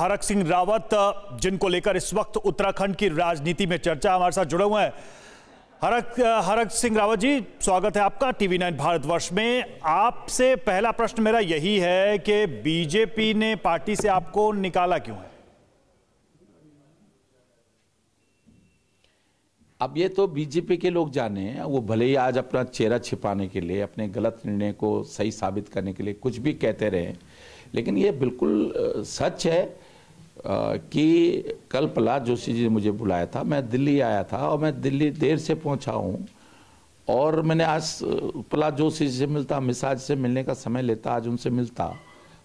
हरक सिंह रावत जिनको लेकर इस वक्त उत्तराखंड की राजनीति में चर्चा हमारे साथ जुड़े हुए हैं हरक हरक सिंह रावत जी स्वागत है आपका टीवी नाइन भारतवर्ष में आपसे पहला प्रश्न मेरा यही है कि बीजेपी ने पार्टी से आपको निकाला क्यों है अब ये तो बीजेपी के लोग जाने वो भले ही आज अपना चेहरा छिपाने के लिए अपने गलत निर्णय को सही साबित करने के लिए कुछ भी कहते रहे लेकिन ये बिल्कुल सच है कि कल प्रहलाद जोशी जी ने मुझे बुलाया था मैं दिल्ली आया था और मैं दिल्ली देर से पहुंचा हूँ और मैंने आज प्रहलाद जोशी जी से मिलता मिसाज से मिलने का समय लेता आज उनसे मिलता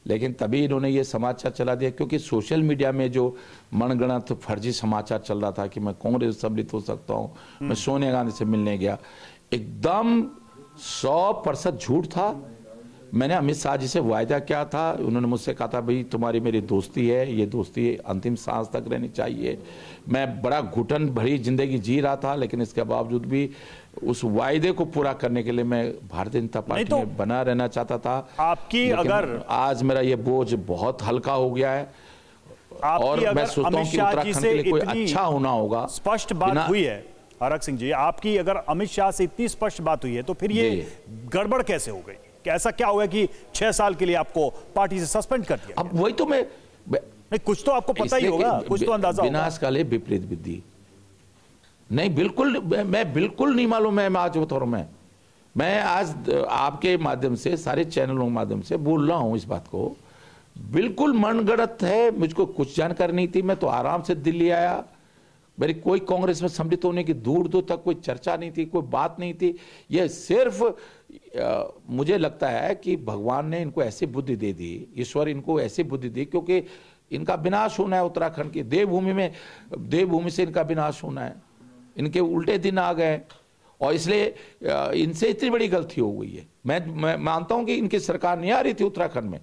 लेकिन तभी इन्होंने ये समाचार चला दिया क्योंकि सोशल मीडिया में जो मनगणत फर्जी समाचार चल रहा था कि मैं कांग्रेस सम्मिलित हो सकता हूँ मैं हम्म। सोनिया गांधी से मिलने गया एकदम सौ परसेंट झूठ था मैंने अमित शाह जी से वायदा किया था उन्होंने मुझसे कहा था भाई तुम्हारी मेरी दोस्ती है ये दोस्ती अंतिम सांस तक रहनी चाहिए मैं बड़ा घुटन भरी जिंदगी जी रहा था लेकिन इसके बावजूद भी उस वायदे को पूरा करने के लिए मैं भारतीय जनता पार्टी तो, में बना रहना चाहता था आपकी अगर आज मेरा ये बोझ बहुत हल्का हो गया है और मैं सोचता हूँ उत्तराखंड के लिए कोई अच्छा होना होगा स्पष्ट बात हुई है हरक सिंह जी आपकी अगर अमित शाह से इतनी स्पष्ट बात हुई है तो फिर ये गड़बड़ कैसे हो गई कि ऐसा क्या हुआ कि छह साल के लिए आपको पार्टी से सस्पेंड कर दिया अब वही तो मैं नहीं कुछ तो आपको पता ही होगा कुछ तो अंदाजा विनाश काले विपरीत विधि नहीं बिल्कुल मैं बिल्कुल नहीं मालूम मैं आज बता रहा मैं मैं आज आपके माध्यम से सारे चैनलों के माध्यम से बोल रहा हूँ इस बात को बिल्कुल मनगढ़ंत है मुझको कुछ जानकारी नहीं थी मैं तो आराम से दिल्ली आया मेरी कोई कांग्रेस में सम्मिलित होने की दूर दूर तक कोई चर्चा नहीं थी कोई बात नहीं थी यह सिर्फ मुझे लगता है कि भगवान ने इनको ऐसी बुद्धि दे दी ईश्वर इनको ऐसी बुद्धि दी क्योंकि इनका विनाश होना है उत्तराखंड की देवभूमि में देवभूमि से इनका विनाश होना है इनके उल्टे दिन आ गए और इसलिए इनसे इतनी बड़ी गलती हो गई है मैं मैं मानता हूं कि इनकी सरकार नहीं आ रही थी उत्तराखंड में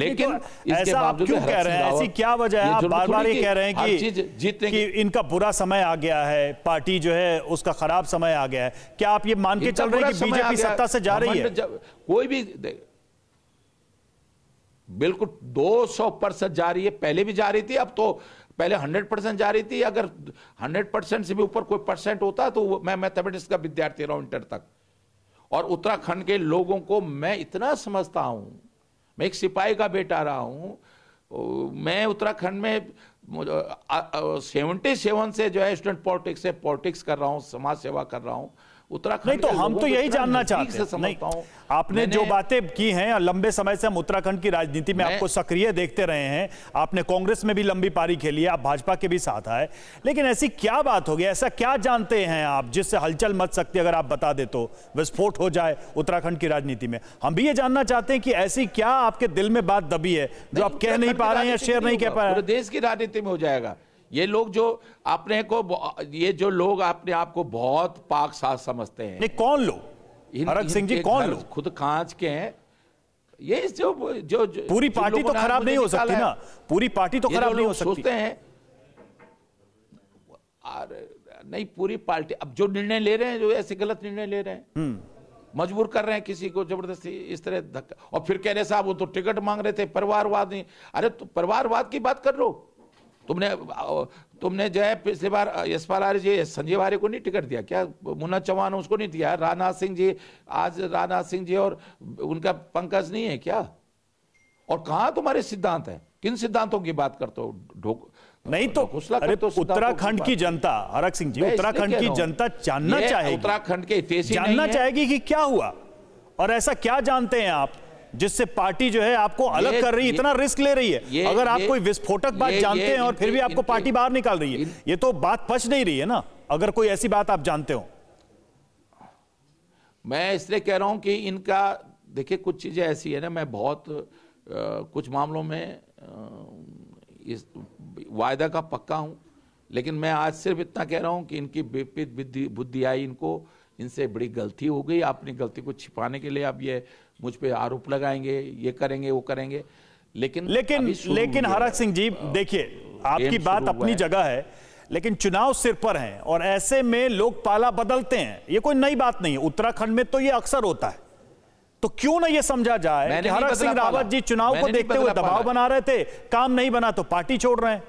लेकिन तो ऐसा आप क्यों तो कह रहे हैं ऐसी क्या वजह है आप बार बार ये कह रहे हैं कि जीतने कि इनका बुरा समय आ गया है पार्टी जो है उसका खराब समय आ गया है क्या आप ये मान के चल रहे हैं कि बीजेपी सत्ता से जा रही है कोई भी बिल्कुल 200 परसेंट जा रही है पहले भी जा रही थी अब तो पहले 100 परसेंट जा रही थी अगर 100 परसेंट से भी ऊपर कोई परसेंट होता तो मैं मैथमेटिक्स का विद्यार्थी रहा हूं इंटर तक और उत्तराखंड के लोगों को मैं इतना समझता हूं मैं एक सिपाही का बेटा रहा हूँ मैं उत्तराखंड में सेवेंटी सेवन से जो है स्टूडेंट पॉलिटिक्स से पॉलिटिक्स कर रहा हूँ समाज सेवा कर रहा हूँ उत्तराखंड नहीं तो हम तो यही जानना चाहते हैं आपने जो बातें की हैं लंबे समय से हम उत्तराखंड की राजनीति में आपको सक्रिय देखते रहे हैं आपने कांग्रेस में भी लंबी पारी खेली है आप भाजपा के भी साथ आए लेकिन ऐसी क्या बात होगी ऐसा क्या जानते हैं आप जिससे हलचल मच सकती अगर आप बता दे तो विस्फोट हो जाए उत्तराखंड की राजनीति में हम भी ये जानना चाहते हैं कि ऐसी क्या आपके दिल में बात दबी है जो आप कह नहीं पा रहे हैं शेयर नहीं कह पा रहे देश की राजनीति में हो जाएगा ये लोग जो अपने को ये जो लोग अपने आप को बहुत पाक साथ समझते हैं कौन लोग हरक सिंह जी कौन लोग खुद कांच के हैं ये जो जो, जो पूरी पार्टी तो खराब नहीं हो सकती ना पूरी पार्टी तो खराब नहीं हो सकती सोचते हैं नहीं पूरी पार्टी अब जो निर्णय ले रहे हैं जो ऐसे गलत निर्णय ले रहे हैं हम्म। मजबूर कर रहे हैं किसी को जबरदस्ती इस तरह धक्का और फिर कह रहे साहब वो तो टिकट मांग रहे थे परिवारवाद नहीं अरे तो परिवारवाद की बात कर लो तुमने तुमने जो है पिछली बार यशपाल आर्य जी संजय वारे को नहीं टिकट दिया क्या मुन्ना चौहान उसको नहीं दिया राजनाथ सिंह जी आज राजनाथ सिंह जी और उनका पंकज नहीं है क्या और कहा तुम्हारे सिद्धांत है किन सिद्धांतों की बात करते हो नहीं तो अरे तो उत्तराखंड की जनता हरक सिंह जी उत्तराखंड की जनता जानना चाहेगी उत्तराखंड के जानना चाहेगी कि क्या हुआ और ऐसा क्या जानते हैं आप जिससे पार्टी जो है आपको अलग कर रही है इतना रिस्क ले रही है अगर आप कोई विस्फोटक बात जानते हैं और फिर भी आपको पार्टी बाहर निकाल रही है ये तो बात पच नहीं रही है ना अगर कोई ऐसी बात आप जानते हो मैं इसलिए कह रहा हूं कि इनका देखिए कुछ चीजें ऐसी है ना मैं बहुत आ, कुछ मामलों में आ, इस वायदा का पक्का हूं लेकिन मैं आज सिर्फ इतना कह रहा हूं कि इनकी विपरीत बुद्धि आई इनको इनसे बड़ी गलती हो गई आपने गलती को छिपाने के लिए आप ये मुझ पर आरोप लगाएंगे ये करेंगे वो करेंगे लेकिन लेकिन लेकिन हरक सिंह जी देखिए आपकी बात अपनी जगह है लेकिन चुनाव सिर पर हैं और ऐसे में लोग पाला बदलते हैं ये कोई नई बात नहीं है उत्तराखंड में तो ये अक्सर होता है तो क्यों ना ये समझा जाए कि हरक सिंह रावत जी चुनाव को देखते हुए दबाव बना रहे थे काम नहीं बना तो पार्टी छोड़ रहे हैं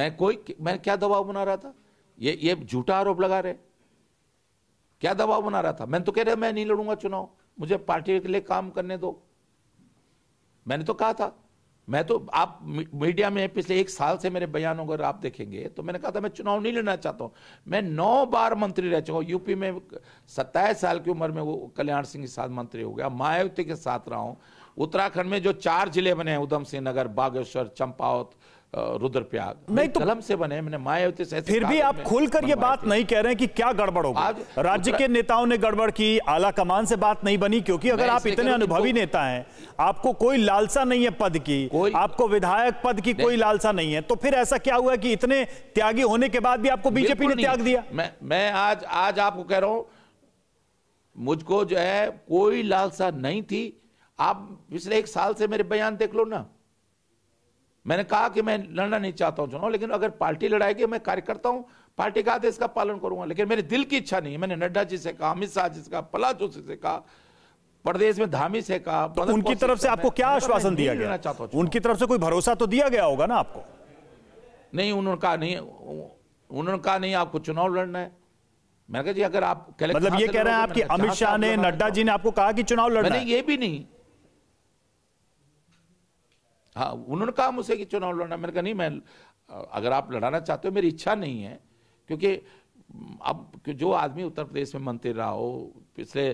मैं कोई मैं क्या दबाव बना रहा था ये ये झूठा आरोप लगा रहे क्या दबाव बना रहा था मैंने तो कह रहा मैं नहीं लड़ूंगा चुनाव मुझे पार्टी के लिए काम करने दो मैंने तो कहा था मैं तो आप मीडिया में पिछले एक साल से मेरे बयानों अगर आप देखेंगे तो मैंने कहा था मैं चुनाव नहीं लड़ना चाहता हूं मैं नौ बार मंत्री रह चुका यूपी में सत्ताईस साल की उम्र में वो कल्याण सिंह के साथ मंत्री हो गया मायावती के साथ रहा हूं उत्तराखंड में जो चार जिले बने हैं उधम सिंह नगर बागेश्वर चंपावत रुद्रप्रयाग नहीं तो कलम से बने मैंने मायावती से फिर भी आप खुलकर ये बात नहीं कह रहे हैं कि क्या गड़बड़ होगा राज्य के नेताओं ने गड़बड़ की आला कमान से बात नहीं बनी क्योंकि अगर आप इतने अनुभवी नेता हैं आपको कोई लालसा नहीं है पद की आपको विधायक पद की कोई लालसा नहीं है तो फिर ऐसा क्या हुआ कि इतने त्यागी होने के बाद भी आपको बीजेपी ने त्याग दिया मैं आज आज आपको कह रहा हूं मुझको जो है कोई लालसा नहीं थी आप पिछले एक साल से मेरे बयान देख लो ना मैंने कहा कि मैं लड़ना नहीं चाहता हूं चुनाव लेकिन अगर पार्टी लड़ाएगी मैं कार्यकर्ता हूं पार्टी का आदेश का पालन करूंगा लेकिन मेरे दिल की इच्छा नहीं है मैंने नड्डा जी से कहा अमित शाह जी से कहा पला जोशी से कहा प्रदेश में धामी से कहा तो उनकी तरफ से आपको क्या आश्वासन दिया गया चाहता हूँ उनकी तरफ से कोई भरोसा तो दिया गया होगा ना आपको नहीं उन्होंने कहा नहीं उन्होंने कहा नहीं आपको चुनाव लड़ना है मैंने कहा जी अगर आप मतलब ये कह रहे हैं आपकी अमित शाह ने नड्डा जी ने आपको कहा कि चुनाव लड़ना है ये भी नहीं हाँ उन्होंने कहा मुझसे कि चुनाव लड़ना मैंने कहा नहीं मैं अगर आप लड़ाना चाहते हो मेरी इच्छा नहीं है क्योंकि अब जो आदमी उत्तर प्रदेश में मंत्री रहा हो पिछले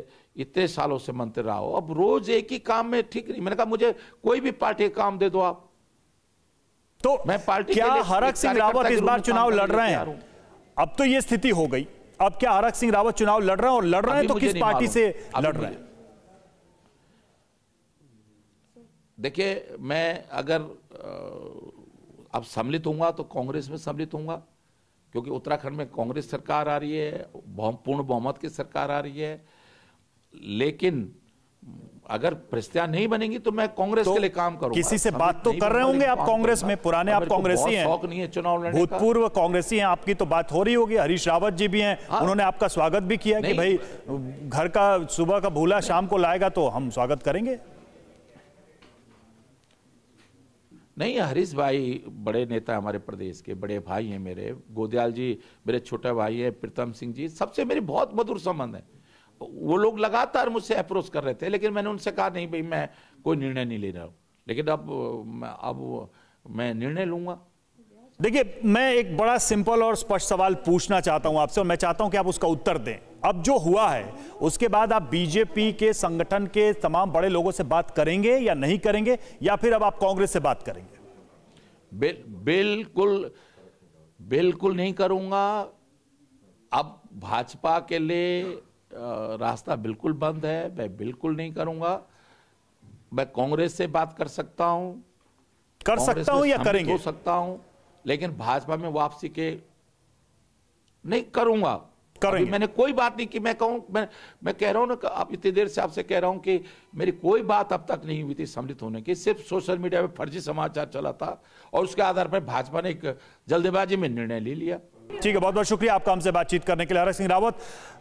इतने सालों से मंत्री रहा हो अब रोज एक ही काम में ठीक नहीं मैंने कहा मुझे कोई भी पार्टी काम दे दो आप तो मैं पार्टी क्या हरक सिंह रावत इस बार चुनाव लड़ रहे हैं अब तो ये स्थिति हो गई अब क्या हरक सिंह रावत चुनाव लड़ रहे हैं और लड़ रहे हैं तो किस पार्टी से लड़ रहे हैं देखिए मैं अगर अब सम्मिलित हूँगा तो कांग्रेस में सम्मिलित हूँगा क्योंकि उत्तराखंड में कांग्रेस सरकार आ रही है पूर्ण बहुमत की सरकार आ रही है लेकिन अगर परिस्थितियां नहीं बनेंगी तो मैं कांग्रेस तो के लिए काम करूंगा किसी से बात तो कर रहे होंगे आप कांग्रेस में पुराने आप कांग्रेसी हैं शौक नहीं है चुनाव लड़ने भूतपूर्व कांग्रेसी हैं आपकी तो बात हो रही होगी हरीश रावत जी भी हैं हाँ। उन्होंने आपका स्वागत भी किया कि भाई घर का सुबह का भूला शाम को लाएगा तो हम स्वागत करेंगे नहीं हरीश भाई बड़े नेता हमारे प्रदेश के बड़े भाई हैं मेरे गोदयाल जी मेरे छोटे भाई हैं प्रीतम सिंह जी सबसे मेरी बहुत मधुर संबंध है वो लोग लगातार मुझसे अप्रोच कर रहे थे लेकिन मैंने उनसे कहा नहीं भाई मैं कोई निर्णय नहीं ले रहा हूँ लेकिन अब अब मैं निर्णय लूंगा देखिए मैं एक बड़ा सिंपल और स्पष्ट सवाल पूछना चाहता हूं आपसे और मैं चाहता हूं कि आप उसका उत्तर दें अब जो हुआ है उसके बाद आप बीजेपी के संगठन के तमाम बड़े लोगों से बात करेंगे या नहीं करेंगे या फिर अब आप कांग्रेस से बात करेंगे बिल, बिल्कुल बिल्कुल नहीं करूंगा अब भाजपा के लिए रास्ता बिल्कुल बंद है मैं बिल्कुल नहीं करूंगा मैं कांग्रेस से बात कर सकता हूं कर सकता हूं या करेंगे हो सकता हूं लेकिन भाजपा में वापसी के नहीं करूंगा करेंगे मैंने कोई बात नहीं की मैं कहूं मैं मैं कह रहा हूं ना आप इतनी देर से आपसे कह रहा हूं कि मेरी कोई बात अब तक नहीं हुई थी सम्मिलित होने की सिर्फ सोशल मीडिया में फर्जी समाचार चला था और उसके आधार पर भाजपा ने एक जल्दबाजी में निर्णय ले लिया ठीक है बहुत बहुत शुक्रिया आपका हमसे बातचीत करने के लिए हरक सिंह रावत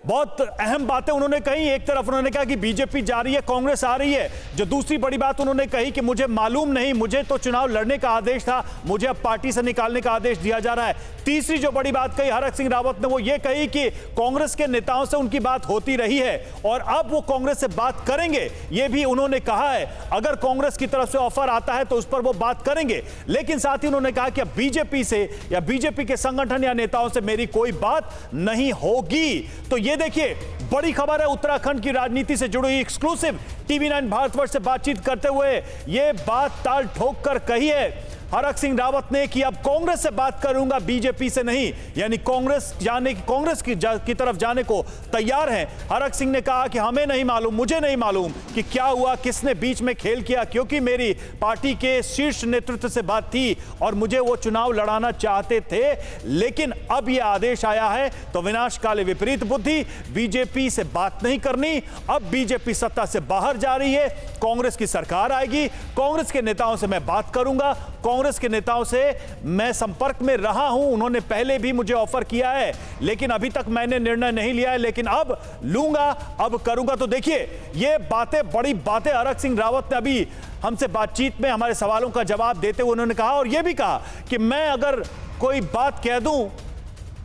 बहुत अहम बातें उन्होंने कही एक तरफ उन्होंने कहा कि बीजेपी जा रही है कांग्रेस आ रही है जो दूसरी बड़ी बात उन्होंने कही कि मुझे मालूम नहीं मुझे तो चुनाव लड़ने का आदेश था मुझे अब पार्टी से निकालने का आदेश दिया जा रहा है तीसरी जो बड़ी बात कही हरक सिंह रावत ने वो ये कही कि कांग्रेस के नेताओं से उनकी बात होती रही है और अब वो कांग्रेस से बात करेंगे ये भी उन्होंने कहा है अगर कांग्रेस की तरफ से ऑफर आता है तो उस पर वो बात करेंगे लेकिन साथ ही उन्होंने कहा कि अब बीजेपी से या बीजेपी के संगठन या नेता नेताओं से मेरी कोई बात नहीं होगी तो ये देखिए बड़ी खबर है उत्तराखंड की राजनीति से जुड़ी एक्सक्लूसिव टीवी नाइन भारतवर्ष से बातचीत करते हुए ये बात ताल ठोक कर कही है हरक सिंह रावत ने कि अब कांग्रेस से बात करूंगा बीजेपी से नहीं यानी कांग्रेस जाने की कांग्रेस की, जा, की तरफ जाने को तैयार हैं हरक सिंह ने कहा कि हमें नहीं मालूम मुझे नहीं मालूम कि क्या हुआ किसने बीच में खेल किया क्योंकि मेरी पार्टी के शीर्ष नेतृत्व से बात थी और मुझे वो चुनाव लड़ाना चाहते थे लेकिन अब यह आदेश आया है तो विनाश काले विपरीत बुद्धि बीजेपी से बात नहीं करनी अब बीजेपी सत्ता से बाहर जा रही है कांग्रेस की सरकार आएगी कांग्रेस के नेताओं से मैं बात करूंगा कांग्रेस कांग्रेस के नेताओं से मैं संपर्क में रहा हूं उन्होंने पहले भी मुझे ऑफर किया है लेकिन अभी तक मैंने निर्णय नहीं लिया है लेकिन अब लूंगा अब करूंगा तो देखिए ये बातें बड़ी बातें अरग सिंह रावत ने अभी हमसे बातचीत में हमारे सवालों का जवाब देते हुए उन्होंने कहा और यह भी कहा कि मैं अगर कोई बात कह दूं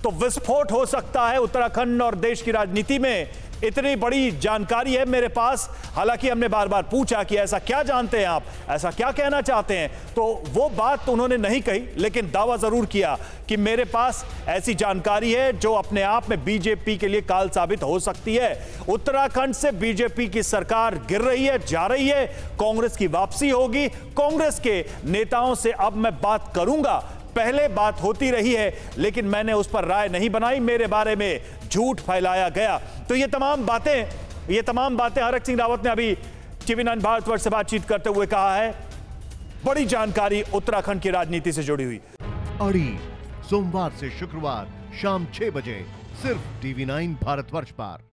तो विस्फोट हो सकता है उत्तराखंड और देश की राजनीति में इतनी बड़ी जानकारी है मेरे पास हालांकि हमने बार बार पूछा कि ऐसा क्या जानते हैं आप ऐसा क्या कहना चाहते हैं तो वो बात तो उन्होंने नहीं कही लेकिन दावा जरूर किया कि मेरे पास ऐसी जानकारी है जो अपने आप में बीजेपी के लिए काल साबित हो सकती है उत्तराखंड से बीजेपी की सरकार गिर रही है जा रही है कांग्रेस की वापसी होगी कांग्रेस के नेताओं से अब मैं बात करूंगा पहले बात होती रही है लेकिन मैंने उस पर राय नहीं बनाई मेरे बारे में झूठ फैलाया गया तो ये तमाम बातें ये तमाम बातें हरक सिंह रावत ने अभी चिविनन भारतवर्ष से बातचीत करते हुए कहा है बड़ी जानकारी उत्तराखंड की राजनीति से जुड़ी हुई अड़ी सोमवार से शुक्रवार शाम छह बजे सिर्फ टीवी नाइन भारतवर्ष पर